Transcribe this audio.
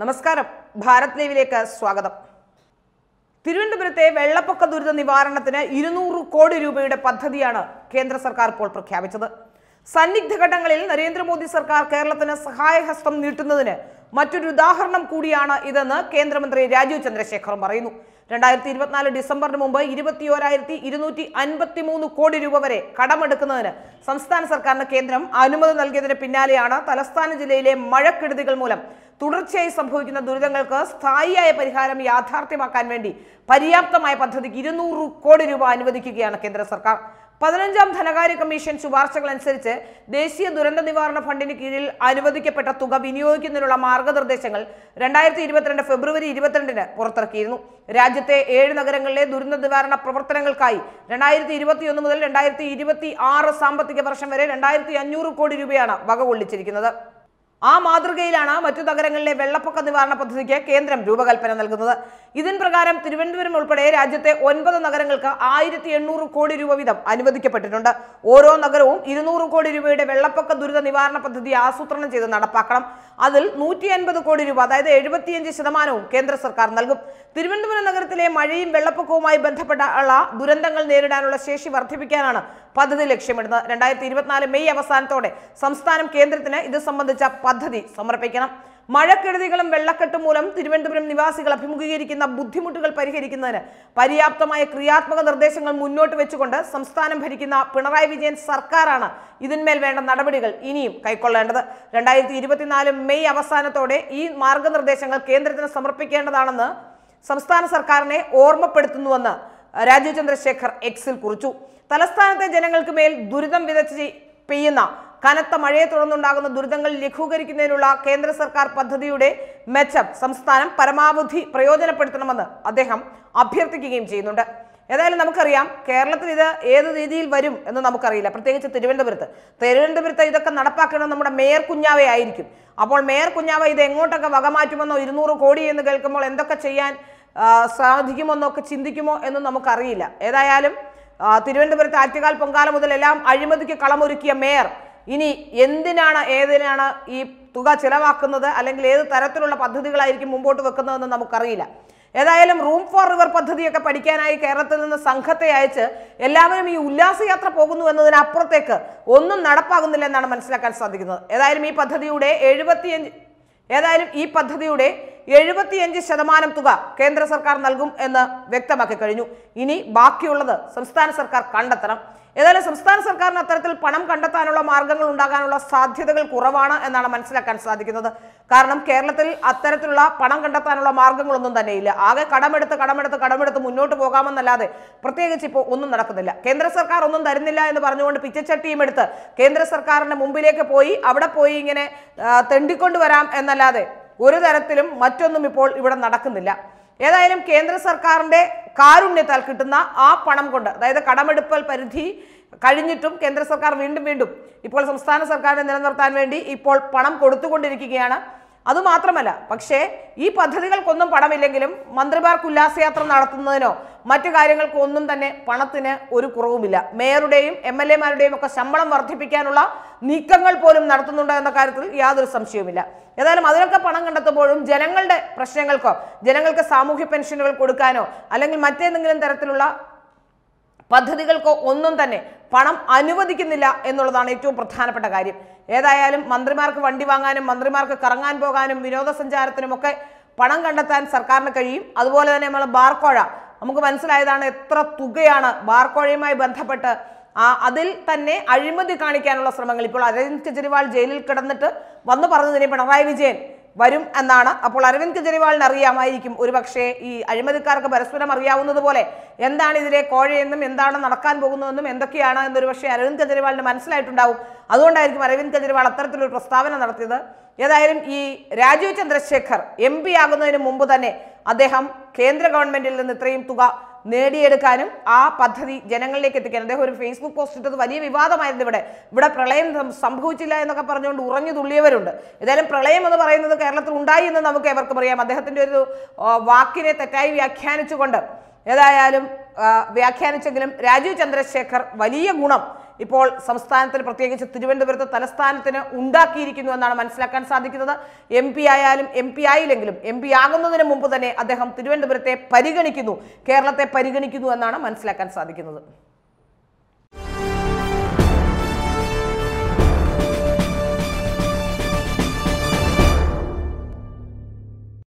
നമസ്കാരം ഭാരത് ലൈവിലേക്ക് സ്വാഗതം തിരുവനന്തപുരത്തെ വെള്ളപ്പൊക്ക ദുരിത നിവാരണത്തിന് ഇരുന്നൂറ് കോടി രൂപയുടെ പദ്ധതിയാണ് കേന്ദ്ര സർക്കാർ ഇപ്പോൾ പ്രഖ്യാപിച്ചത് സന്നിഗ്ധ ഘട്ടങ്ങളിൽ നരേന്ദ്രമോദി സർക്കാർ കേരളത്തിന് സഹായഹസ്തം നീട്ടുന്നതിന് മറ്റൊരു ഉദാഹരണം കൂടിയാണ് ഇതെന്ന് കേന്ദ്രമന്ത്രി രാജീവ് ചന്ദ്രശേഖറും പറയുന്നു രണ്ടായിരത്തി ഇരുപത്തിനാല് ഡിസംബറിന് മുമ്പ് ഇരുപത്തിയോരായിരത്തി ഇരുന്നൂറ്റി അൻപത്തി മൂന്ന് കോടി രൂപ വരെ കടമെടുക്കുന്നതിന് സംസ്ഥാന സർക്കാരിന് കേന്ദ്രം അനുമതി നൽകിയതിന് പിന്നാലെയാണ് തലസ്ഥാന ജില്ലയിലെ മഴക്കെടുതികൾ മൂലം തുടർച്ചയായി സംഭവിക്കുന്ന ദുരിതങ്ങൾക്ക് സ്ഥായിയായ പരിഹാരം യാഥാർത്ഥ്യമാക്കാൻ വേണ്ടി പര്യാപ്തമായ പദ്ധതിക്ക് ഇരുന്നൂറ് കോടി രൂപ അനുവദിക്കുകയാണ് കേന്ദ്ര സർക്കാർ പതിനഞ്ചാം ധനകാര്യ കമ്മീഷൻ ശുപാർശകൾ അനുസരിച്ച് ദേശീയ ദുരന്ത നിവാരണ ഫണ്ടിന് കീഴിൽ അനുവദിക്കപ്പെട്ട തുക വിനിയോഗിക്കുന്നതിനുള്ള മാർഗനിർദ്ദേശങ്ങൾ രണ്ടായിരത്തി ഇരുപത്തിരണ്ട് ഫെബ്രുവരി ഇരുപത്തിരണ്ടിന് പുറത്തിറക്കിയിരുന്നു രാജ്യത്തെ ഏഴ് നഗരങ്ങളിലെ ദുരന്ത നിവാരണ പ്രവർത്തനങ്ങൾക്കായി രണ്ടായിരത്തി ഇരുപത്തിയൊന്ന് മുതൽ രണ്ടായിരത്തി ഇരുപത്തി ആറ് സാമ്പത്തിക വർഷം വരെ രണ്ടായിരത്തി അഞ്ഞൂറ് കോടി രൂപയാണ് വക കൊള്ളിച്ചിരിക്കുന്നത് ആ മാതൃകയിലാണ് മറ്റു നഗരങ്ങളിലെ വെള്ളപ്പൊക്ക നിവാരണ പദ്ധതിക്ക് കേന്ദ്രം രൂപകൽപ്പന നൽകുന്നത് ഇതിൻ പ്രകാരം തിരുവനന്തപുരം ഉൾപ്പെടെ രാജ്യത്തെ ഒൻപത് നഗരങ്ങൾക്ക് ആയിരത്തി എണ്ണൂറ് കോടി രൂപ വീതം അനുവദിക്കപ്പെട്ടിട്ടുണ്ട് ഓരോ നഗരവും ഇരുന്നൂറ് കോടി രൂപയുടെ വെള്ളപ്പൊക്ക ദുരിത നിവാരണ പദ്ധതി ആസൂത്രണം ചെയ്ത് നടപ്പാക്കണം അതിൽ നൂറ്റി അൻപത് കോടി രൂപ അതായത് എഴുപത്തിയഞ്ച് ശതമാനവും കേന്ദ്ര സർക്കാർ നൽകും തിരുവനന്തപുരം നഗരത്തിലെ മഴയും വെള്ളപ്പൊക്കവുമായി ബന്ധപ്പെട്ട ദുരന്തങ്ങൾ നേരിടാനുള്ള ശേഷി വർദ്ധിപ്പിക്കാനാണ് പദ്ധതി ലക്ഷ്യമിടുന്നത് രണ്ടായിരത്തി ഇരുപത്തിനാല് മെയ് അവസാനത്തോടെ സംസ്ഥാനം കേന്ദ്രത്തിന് ഇത് സംബന്ധിച്ച പദ്ധതി സമർപ്പിക്കണം മഴക്കെടുതികളും വെള്ളക്കെട്ടും മൂലം തിരുവനന്തപുരം നിവാസികൾ അഭിമുഖീകരിക്കുന്ന ബുദ്ധിമുട്ടുകൾ പരിഹരിക്കുന്നതിന് പര്യാപ്തമായ ക്രിയാത്മക നിർദ്ദേശങ്ങൾ മുന്നോട്ട് വെച്ചുകൊണ്ട് സംസ്ഥാനം ഭരിക്കുന്ന പിണറായി വിജയൻ സർക്കാരാണ് ഇതിന്മേൽ വേണ്ട നടപടികൾ ഇനിയും കൈക്കൊള്ളേണ്ടത് രണ്ടായിരത്തി ഇരുപത്തിനാല് മെയ് അവസാനത്തോടെ ഈ മാർഗനിർദ്ദേശങ്ങൾ കേന്ദ്രത്തിന് സമർപ്പിക്കേണ്ടതാണെന്ന് സംസ്ഥാന സർക്കാരിനെ ഓർമ്മപ്പെടുത്തുന്നുവെന്ന് രാജീവ് ചന്ദ്രശേഖർ എക്സിൽ കുറിച്ചു തലസ്ഥാനത്തെ ജനങ്ങൾക്ക് മേൽ ദുരിതം വിതച്ച് പെയ്യുന്ന കനത്ത മഴയെ തുടർന്നുണ്ടാകുന്ന ദുരിതങ്ങൾ ലഘൂകരിക്കുന്നതിനുള്ള കേന്ദ്ര സർക്കാർ പദ്ധതിയുടെ മെച്ചം സംസ്ഥാനം പരമാവധി പ്രയോജനപ്പെടുത്തണമെന്ന് അദ്ദേഹം അഭ്യർത്ഥിക്കുകയും ചെയ്യുന്നുണ്ട് ഏതായാലും നമുക്കറിയാം കേരളത്തിൽ ഇത് ഏത് രീതിയിൽ വരും എന്ന് നമുക്കറിയില്ല പ്രത്യേകിച്ച് തിരുവനന്തപുരത്ത് തിരുവനന്തപുരത്ത് ഇതൊക്കെ നടപ്പാക്കണം നമ്മുടെ മേയർ കുഞ്ഞാവേ ആയിരിക്കും അപ്പോൾ മേയർ കുഞ്ഞാവ ഇത് എങ്ങോട്ടൊക്കെ വകമാറ്റുമെന്നോ ഇരുന്നൂറ് കോടി എന്ന് കേൾക്കുമ്പോൾ എന്തൊക്കെ ചെയ്യാൻ സാധിക്കുമെന്നൊക്കെ ചിന്തിക്കുമോ എന്ന് നമുക്കറിയില്ല ഏതായാലും തിരുവനന്തപുരത്ത് ആറ്റുകാൽ പൊങ്കാല എല്ലാം അഴിമതിക്ക് കളമൊരുക്കിയ മേയർ ഇനി എന്തിനാണ് ഏതിനാണ് ഈ തുക ചിലവാക്കുന്നത് അല്ലെങ്കിൽ ഏത് തരത്തിലുള്ള പദ്ധതികളായിരിക്കും മുമ്പോട്ട് വെക്കുന്നതെന്ന് നമുക്കറിയില്ല ഏതായാലും റൂം ഫോർ റിവർ പദ്ധതിയൊക്കെ പഠിക്കാനായി കേരളത്തിൽ നിന്ന് സംഘത്തെ അയച്ച് എല്ലാവരും ഈ ഉല്ലാസയാത്ര പോകുന്നു എന്നതിനപ്പുറത്തേക്ക് ഒന്നും നടപ്പാകുന്നില്ല എന്നാണ് മനസ്സിലാക്കാൻ സാധിക്കുന്നത് ഏതായാലും ഈ പദ്ധതിയുടെ എഴുപത്തിയഞ്ച് ഏതായാലും ഈ പദ്ധതിയുടെ എഴുപത്തിയഞ്ച് ശതമാനം തുക കേന്ദ്ര സർക്കാർ നൽകും എന്ന് വ്യക്തമാക്കി കഴിഞ്ഞു ഇനി ബാക്കിയുള്ളത് സംസ്ഥാന സർക്കാർ കണ്ടെത്തണം ഏതായാലും സംസ്ഥാന സർക്കാരിന് അത്തരത്തിൽ പണം കണ്ടെത്താനുള്ള മാർഗങ്ങൾ ഉണ്ടാകാനുള്ള സാധ്യതകൾ കുറവാണ് എന്നാണ് മനസ്സിലാക്കാൻ സാധിക്കുന്നത് കാരണം കേരളത്തിൽ അത്തരത്തിലുള്ള പണം കണ്ടെത്താനുള്ള മാർഗങ്ങളൊന്നും ഇല്ല ആകെ കടമെടുത്ത് കടമെടുത്ത് കടമെടുത്ത് മുന്നോട്ട് പോകാമെന്നല്ലാതെ പ്രത്യേകിച്ച് ഇപ്പോൾ ഒന്നും നടക്കുന്നില്ല കേന്ദ്ര സർക്കാർ ഒന്നും തരുന്നില്ല എന്ന് പറഞ്ഞുകൊണ്ട് പിച്ചച്ചട്ടിയും എടുത്ത് കേന്ദ്ര സർക്കാരിന്റെ മുമ്പിലേക്ക് പോയി അവിടെ പോയി ഇങ്ങനെ തെണ്ടിക്കൊണ്ടുവരാം എന്നല്ലാതെ ഒരു തരത്തിലും മറ്റൊന്നും ഇപ്പോൾ ഇവിടെ നടക്കുന്നില്ല ഏതായാലും കേന്ദ്ര സർക്കാരിൻ്റെ കാരുണ്യത്താൽ കിട്ടുന്ന ആ പണം കൊണ്ട് അതായത് കടമെടുപ്പൽ പരിധി കഴിഞ്ഞിട്ടും കേന്ദ്ര സർക്കാർ വീണ്ടും വീണ്ടും ഇപ്പോൾ സംസ്ഥാന സർക്കാരിനെ നിലനിർത്താൻ വേണ്ടി ഇപ്പോൾ പണം കൊടുത്തുകൊണ്ടിരിക്കുകയാണ് അതുമാത്രമല്ല പക്ഷേ ഈ പദ്ധതികൾക്കൊന്നും പണമില്ലെങ്കിലും മന്ത്രിമാർക്ക് ഉല്ലാസയാത്ര നടത്തുന്നതിനോ മറ്റു കാര്യങ്ങൾക്കോ ഒന്നും തന്നെ പണത്തിന് ഒരു കുറവുമില്ല മേയറുടെയും എം എൽ എമാരുടെയും ഒക്കെ ശമ്പളം വർദ്ധിപ്പിക്കാനുള്ള നീക്കങ്ങൾ പോലും നടത്തുന്നുണ്ട് എന്ന കാര്യത്തിൽ യാതൊരു സംശയവുമില്ല ഏതായാലും അതിനൊക്കെ പണം കണ്ടെത്തുമ്പോഴും ജനങ്ങളുടെ പ്രശ്നങ്ങൾക്കോ ജനങ്ങൾക്ക് സാമൂഹ്യ പെൻഷനുകൾ കൊടുക്കാനോ അല്ലെങ്കിൽ മറ്റേതെങ്കിലും തരത്തിലുള്ള പദ്ധതികൾക്ക് ഒന്നും തന്നെ പണം അനുവദിക്കുന്നില്ല എന്നുള്ളതാണ് ഏറ്റവും പ്രധാനപ്പെട്ട കാര്യം ഏതായാലും മന്ത്രിമാർക്ക് വണ്ടി വാങ്ങാനും മന്ത്രിമാർക്ക് കറങ്ങാൻ പോകാനും വിനോദസഞ്ചാരത്തിനുമൊക്കെ പണം കണ്ടെത്താൻ സർക്കാരിന് കഴിയും അതുപോലെ തന്നെ നമ്മൾ ബാർക്കോഴ നമുക്ക് മനസ്സിലായതാണ് എത്ര തുകയാണ് ബാർക്കോഴയുമായി ബന്ധപ്പെട്ട് ആ അതിൽ തന്നെ അഴിമതി കാണിക്കാനുള്ള ശ്രമങ്ങൾ ഇപ്പോൾ അരവിന്ദ് കെജ്രിവാൾ ജയിലിൽ കിടന്നിട്ട് വന്നു പറഞ്ഞതിനെ പിണറായി വിജയൻ വരും എന്നാണ് അപ്പോൾ അരവിന്ദ് കെജ്രിവാളിന് അറിയാമായിരിക്കും ഒരുപക്ഷേ ഈ അഴിമതിക്കാർക്ക് പരസ്പരം അറിയാവുന്നതുപോലെ എന്താണ് ഇതിലെ കോഴയെന്നും എന്താണ് നടക്കാൻ പോകുന്നതെന്നും എന്തൊക്കെയാണ് എന്നൊരു പക്ഷേ അരവിന്ദ് കെജ്രിവാളിന് മനസ്സിലായിട്ടുണ്ടാവും അതുകൊണ്ടായിരിക്കും അരവിന്ദ് കെജ്രിവാൾ അത്തരത്തിലൊരു പ്രസ്താവന നടത്തിയത് ഏതായാലും ഈ രാജീവ് ചന്ദ്രശേഖർ എം പി ആകുന്നതിന് മുമ്പ് തന്നെ അദ്ദേഹം കേന്ദ്ര ഗവൺമെന്റിൽ നിന്ന് ഇത്രയും തുക നേടിയെടുക്കാനും ആ പദ്ധതി ജനങ്ങളിലേക്ക് എത്തിക്കാനും അദ്ദേഹം ഒരു ഫേസ്ബുക്ക് പോസ്റ്റ് ഇട്ടത് വലിയ വിവാദമായിരുന്നു ഇവിടെ ഇവിടെ പ്രളയം സംഭവിച്ചില്ല എന്നൊക്കെ പറഞ്ഞുകൊണ്ട് ഉറഞ്ഞു തുള്ളിയവരുണ്ട് ഏതായാലും പ്രളയം എന്ന് പറയുന്നത് കേരളത്തിൽ ഉണ്ടായി എന്ന് നമുക്ക് എവർക്കും അറിയാം അദ്ദേഹത്തിൻ്റെ ഒരു വാക്കിനെ തെറ്റായി വ്യാഖ്യാനിച്ചുകൊണ്ട് ഏതായാലും വ്യാഖ്യാനിച്ചെങ്കിലും രാജീവ് ചന്ദ്രശേഖർ വലിയ ഗുണം ഇപ്പോൾ സംസ്ഥാനത്തിൽ പ്രത്യേകിച്ച് തിരുവനന്തപുരത്ത് തലസ്ഥാനത്തിന് ഉണ്ടാക്കിയിരിക്കുന്നു എന്നാണ് മനസ്സിലാക്കാൻ സാധിക്കുന്നത് എം പി ആയാലും എം പി ആയില്ലെങ്കിലും എം പി ആകുന്നതിന് മുമ്പ് തന്നെ അദ്ദേഹം തിരുവനന്തപുരത്തെ പരിഗണിക്കുന്നു കേരളത്തെ പരിഗണിക്കുന്നു എന്നാണ് മനസ്സിലാക്കാൻ സാധിക്കുന്നത്